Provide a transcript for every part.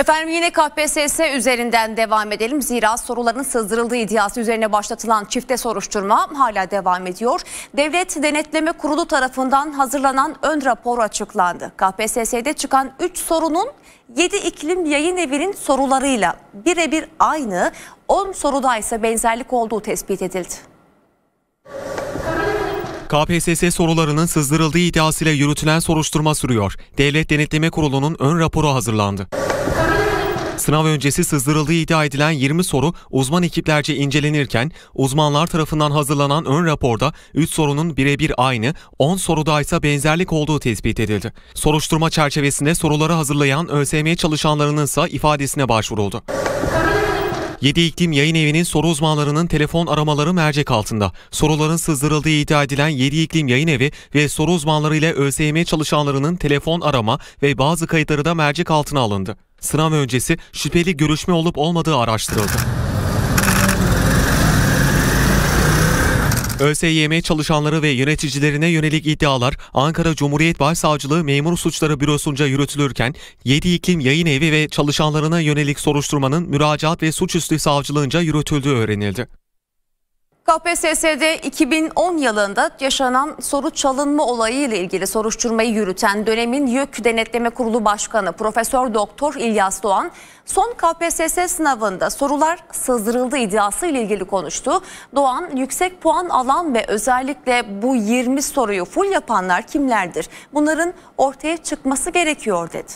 Efendim yine KPSS üzerinden devam edelim. Zira soruların sızdırıldığı iddiası üzerine başlatılan çifte soruşturma hala devam ediyor. Devlet Denetleme Kurulu tarafından hazırlanan ön rapor açıklandı. KPSS'de çıkan 3 sorunun 7 iklim yayın evinin sorularıyla birebir aynı, 10 soruda ise benzerlik olduğu tespit edildi. KPSS sorularının sızdırıldığı iddiasıyla yürütülen soruşturma sürüyor. Devlet Denetleme Kurulu'nun ön raporu hazırlandı. Sınav öncesi sızdırıldığı iddia edilen 20 soru uzman ekiplerce incelenirken uzmanlar tarafından hazırlanan ön raporda 3 sorunun birebir aynı, 10 soruda ise benzerlik olduğu tespit edildi. Soruşturma çerçevesinde soruları hazırlayan ÖSM çalışanlarının ise ifadesine başvuruldu. 7 İklim Yayın Evi'nin soru uzmanlarının telefon aramaları mercek altında. Soruların sızdırıldığı iddia edilen 7 İklim Yayın Evi ve soru uzmanları ile ÖSYM çalışanlarının telefon arama ve bazı kayıtları da mercek altına alındı. Sınav öncesi şüpheli görüşme olup olmadığı araştırıldı. ÖSYM çalışanları ve yöneticilerine yönelik iddialar Ankara Cumhuriyet Başsavcılığı Memur Suçları Bürosu'nca yürütülürken 7 İklim Yayın Evi ve çalışanlarına yönelik soruşturmanın müracaat ve suçüstü savcılığınca yürütüldüğü öğrenildi. KPSS'de 2010 yılında yaşanan soru çalınma olayı ile ilgili soruşturmayı yürüten dönemin YÖK Denetleme Kurulu Başkanı Profesör Doktor İlyas Doğan son KPSS sınavında sorular sızdırıldı iddiası ile ilgili konuştu. Doğan yüksek puan alan ve özellikle bu 20 soruyu full yapanlar kimlerdir? Bunların ortaya çıkması gerekiyor dedi.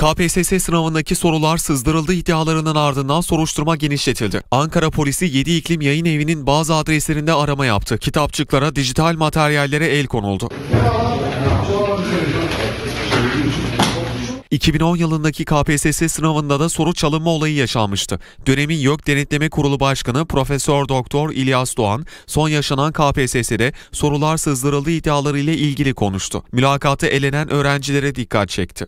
KPSS sınavındaki sorular sızdırıldı iddialarının ardından soruşturma genişletildi. Ankara polisi 7 iklim yayın evinin bazı adreslerinde arama yaptı. Kitapçıklara, dijital materyallere el konuldu. 2010 yılındaki KPSS sınavında da soru çalınma olayı yaşanmıştı. Dönemin YÖK Denetleme Kurulu Başkanı Profesör Doktor İlyas Doğan, son yaşanan KPSS'de sorular sızdırıldığı iddialarıyla ilgili konuştu. Mülakatı elenen öğrencilere dikkat çekti.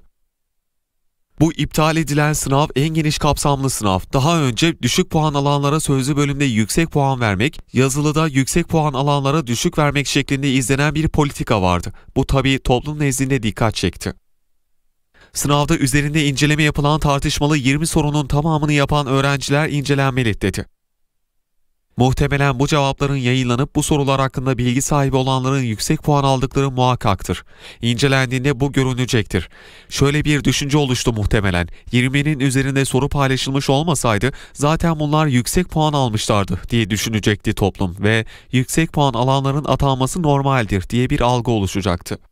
Bu iptal edilen sınav en geniş kapsamlı sınav. Daha önce düşük puan alanlara sözlü bölümde yüksek puan vermek, yazılıda yüksek puan alanlara düşük vermek şeklinde izlenen bir politika vardı. Bu tabii toplum nezdinde dikkat çekti. Sınavda üzerinde inceleme yapılan tartışmalı 20 sorunun tamamını yapan öğrenciler incelenmeli dedi. Muhtemelen bu cevapların yayınlanıp bu sorular hakkında bilgi sahibi olanların yüksek puan aldıkları muhakkaktır. İncelendiğinde bu görünecektir. Şöyle bir düşünce oluştu muhtemelen. 20'nin üzerinde soru paylaşılmış olmasaydı zaten bunlar yüksek puan almışlardı diye düşünecekti toplum ve yüksek puan alanların atanması normaldir diye bir algı oluşacaktı.